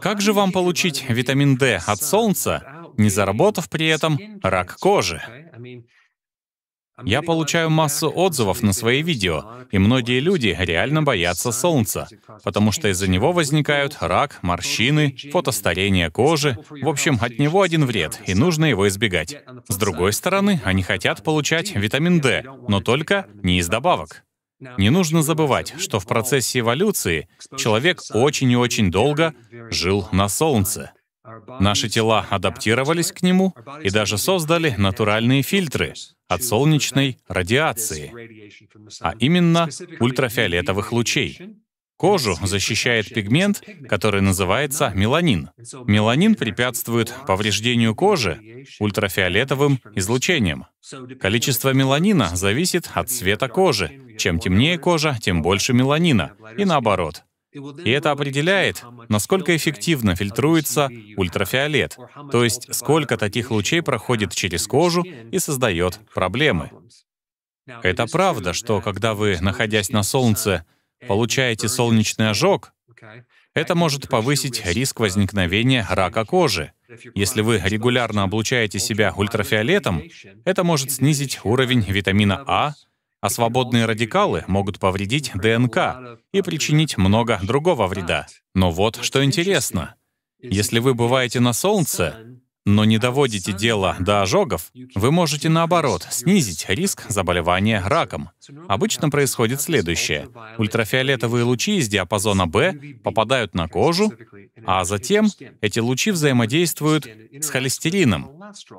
Как же вам получить витамин D от солнца, не заработав при этом рак кожи? Я получаю массу отзывов на свои видео, и многие люди реально боятся солнца, потому что из-за него возникают рак, морщины, фотостарение кожи. В общем, от него один вред, и нужно его избегать. С другой стороны, они хотят получать витамин D, но только не из добавок. Не нужно забывать, что в процессе эволюции человек очень и очень долго жил на Солнце. Наши тела адаптировались к нему и даже создали натуральные фильтры от солнечной радиации, а именно ультрафиолетовых лучей. Кожу защищает пигмент, который называется меланин. Меланин препятствует повреждению кожи ультрафиолетовым излучением. Количество меланина зависит от цвета кожи. Чем темнее кожа, тем больше меланина. И наоборот. И это определяет, насколько эффективно фильтруется ультрафиолет, то есть сколько таких лучей проходит через кожу и создает проблемы. Это правда, что когда вы, находясь на солнце, получаете солнечный ожог, это может повысить риск возникновения рака кожи. Если вы регулярно облучаете себя ультрафиолетом, это может снизить уровень витамина А, а свободные радикалы могут повредить ДНК и причинить много другого вреда. Но вот что интересно. Если вы бываете на солнце, но не доводите дело до ожогов, вы можете, наоборот, снизить риск заболевания раком. Обычно происходит следующее. Ультрафиолетовые лучи из диапазона B попадают на кожу, а затем эти лучи взаимодействуют с холестерином,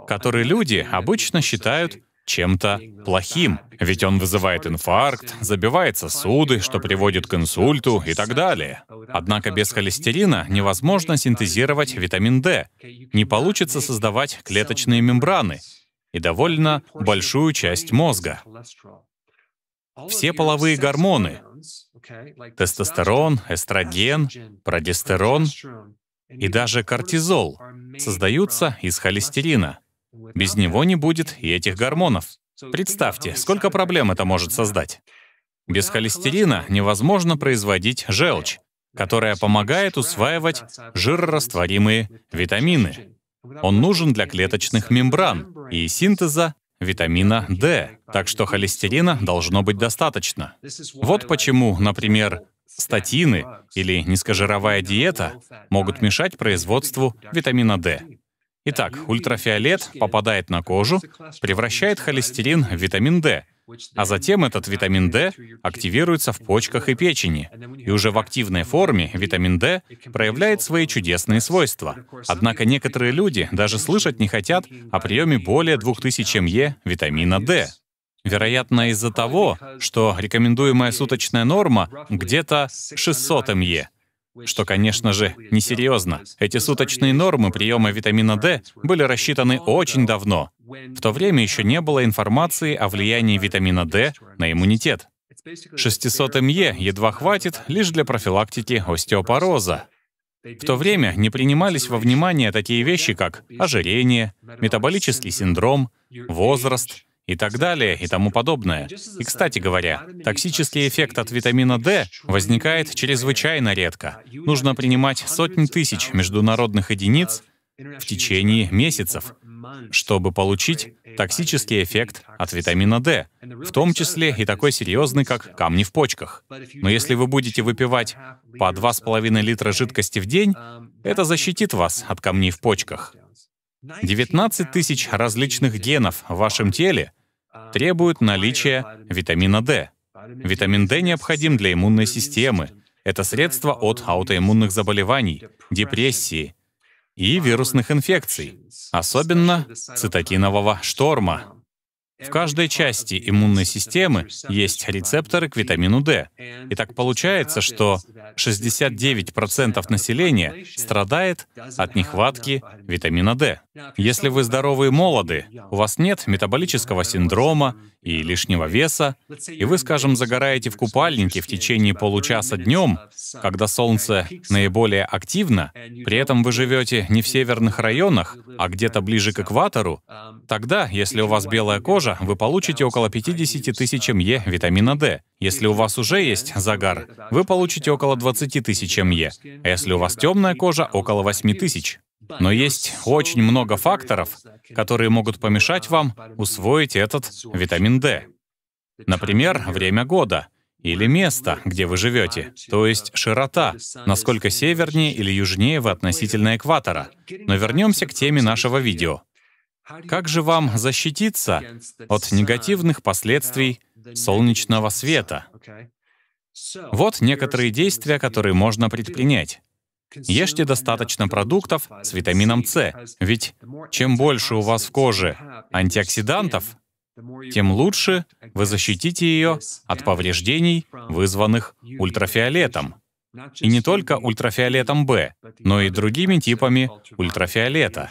который люди обычно считают чем-то плохим. Ведь он вызывает инфаркт, забивает сосуды, что приводит к инсульту и так далее. Однако без холестерина невозможно синтезировать витамин D, не получится создавать клеточные мембраны и довольно большую часть мозга. Все половые гормоны — тестостерон, эстроген, прогестерон и даже кортизол — создаются из холестерина. Без него не будет и этих гормонов. Представьте, сколько проблем это может создать. Без холестерина невозможно производить желчь, которая помогает усваивать жирорастворимые витамины. Он нужен для клеточных мембран и синтеза витамина D, так что холестерина должно быть достаточно. Вот почему, например, статины или низкожировая диета могут мешать производству витамина D. Итак, ультрафиолет попадает на кожу, превращает холестерин в витамин D, а затем этот витамин D активируется в почках и печени, и уже в активной форме витамин D проявляет свои чудесные свойства. Однако некоторые люди даже слышать не хотят о приеме более 2000 МЕ витамина D. Вероятно, из-за того, что рекомендуемая суточная норма где-то 600 МЕ, что, конечно же, несерьезно. Эти суточные нормы приема витамина D были рассчитаны очень давно. В то время еще не было информации о влиянии витамина D на иммунитет. 600 МЕ едва хватит лишь для профилактики остеопороза. В то время не принимались во внимание такие вещи, как ожирение, метаболический синдром, возраст, и так далее, и тому подобное. И, кстати говоря, токсический эффект от витамина D возникает чрезвычайно редко. Нужно принимать сотни тысяч международных единиц в течение месяцев, чтобы получить токсический эффект от витамина D, в том числе и такой серьезный, как камни в почках. Но если вы будете выпивать по 2,5 литра жидкости в день, это защитит вас от камней в почках. 19 тысяч различных генов в вашем теле требуют наличия витамина D. Витамин D необходим для иммунной системы. Это средство от аутоиммунных заболеваний, депрессии и вирусных инфекций, особенно цитокинового шторма. В каждой части иммунной системы есть рецепторы к витамину D. И так получается, что 69% населения страдает от нехватки витамина D. Если вы здоровы и молоды, у вас нет метаболического синдрома и лишнего веса, и вы, скажем, загораете в купальнике в течение получаса днем, когда солнце наиболее активно, при этом вы живете не в северных районах, а где-то ближе к экватору, тогда, если у вас белая кожа, вы получите около 50 тысяч МЕ витамина D. Если у вас уже есть загар, вы получите около 20 тысяч МЕ. А если у вас темная кожа, около 8 тысяч. Но есть очень много факторов, которые могут помешать вам усвоить этот витамин D. Например, время года или место, где вы живете, то есть широта, насколько севернее или южнее вы относительно экватора. Но вернемся к теме нашего видео. Как же вам защититься от негативных последствий солнечного света? Вот некоторые действия, которые можно предпринять. Ешьте достаточно продуктов с витамином С, ведь чем больше у вас в коже антиоксидантов, тем лучше вы защитите ее от повреждений, вызванных ультрафиолетом. И не только ультрафиолетом Б, но и другими типами ультрафиолета.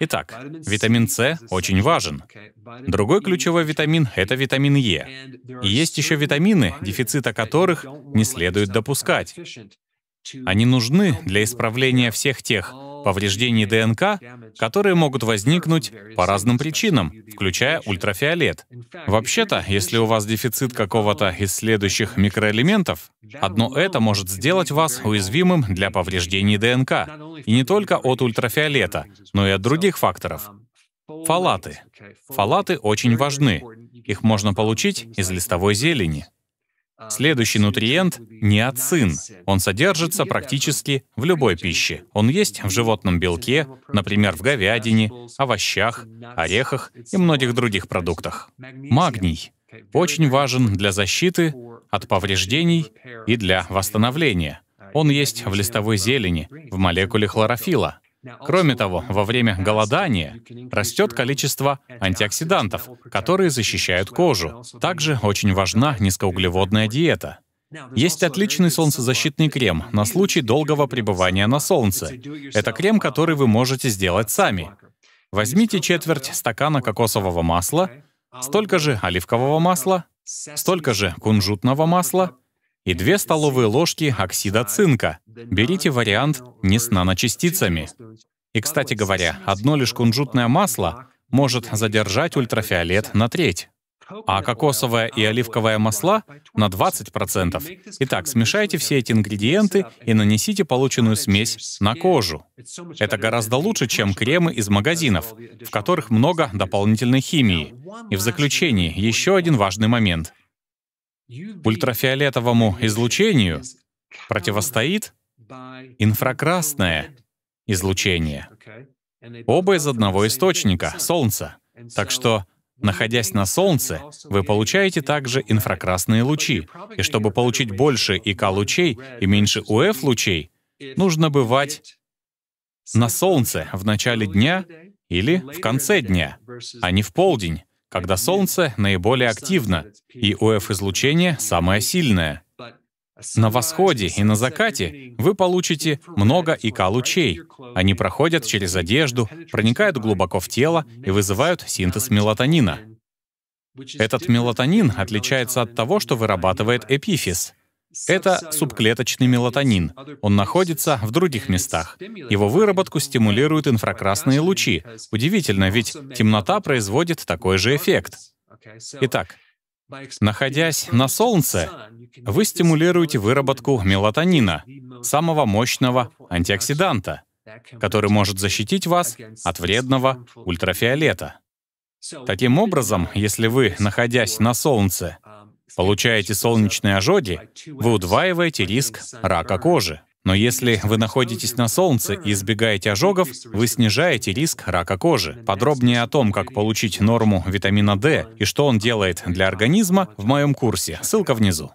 Итак, витамин С очень важен. Другой ключевой витамин — это витамин Е. И есть еще витамины, дефицита которых не следует допускать. Они нужны для исправления всех тех повреждений ДНК, которые могут возникнуть по разным причинам, включая ультрафиолет. Вообще-то, если у вас дефицит какого-то из следующих микроэлементов, одно это может сделать вас уязвимым для повреждений ДНК. И не только от ультрафиолета, но и от других факторов. Фалаты. Фалаты очень важны. Их можно получить из листовой зелени. Следующий нутриент — ниацин. Он содержится практически в любой пище. Он есть в животном белке, например, в говядине, овощах, орехах и многих других продуктах. Магний очень важен для защиты от повреждений и для восстановления. Он есть в листовой зелени, в молекуле хлорофила. Кроме того, во время голодания растет количество антиоксидантов, которые защищают кожу. Также очень важна низкоуглеводная диета. Есть отличный солнцезащитный крем на случай долгого пребывания на солнце. Это крем, который вы можете сделать сами. Возьмите четверть стакана кокосового масла, столько же оливкового масла, столько же кунжутного масла, и 2 столовые ложки оксида цинка. Берите вариант не с наночастицами. И, кстати говоря, одно лишь кунжутное масло может задержать ультрафиолет на треть, а кокосовое и оливковое масла — на 20%. Итак, смешайте все эти ингредиенты и нанесите полученную смесь на кожу. Это гораздо лучше, чем кремы из магазинов, в которых много дополнительной химии. И в заключение еще один важный момент — ультрафиолетовому излучению противостоит инфракрасное излучение. Оба из одного источника — Солнца. Так что, находясь на Солнце, вы получаете также инфракрасные лучи. И чтобы получить больше ИК-лучей и меньше УФ-лучей, нужно бывать на Солнце в начале дня или в конце дня, а не в полдень, когда Солнце наиболее активно, и УФ-излучение самое сильное. На восходе и на закате вы получите много ИК-лучей. Они проходят через одежду, проникают глубоко в тело и вызывают синтез мелатонина. Этот мелатонин отличается от того, что вырабатывает эпифиз — это субклеточный мелатонин. Он находится в других местах. Его выработку стимулируют инфракрасные лучи. Удивительно, ведь темнота производит такой же эффект. Итак, Находясь на Солнце, вы стимулируете выработку мелатонина, самого мощного антиоксиданта, который может защитить вас от вредного ультрафиолета. Таким образом, если вы, находясь на Солнце, получаете солнечные ожоги, вы удваиваете риск рака кожи. Но если вы находитесь на солнце и избегаете ожогов, вы снижаете риск рака кожи. Подробнее о том, как получить норму витамина D и что он делает для организма, в моем курсе. Ссылка внизу.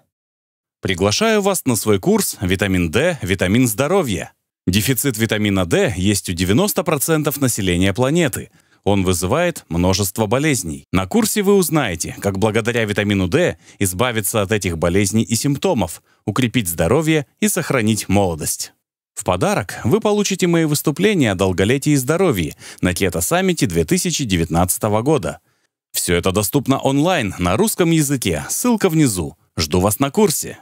Приглашаю вас на свой курс «Витамин D. Витамин здоровья». Дефицит витамина D есть у 90% населения планеты — он вызывает множество болезней. На курсе вы узнаете, как благодаря витамину D избавиться от этих болезней и симптомов, укрепить здоровье и сохранить молодость. В подарок вы получите мои выступления о долголетии и здоровье на Кето-саммите 2019 года. Все это доступно онлайн на русском языке, ссылка внизу. Жду вас на курсе.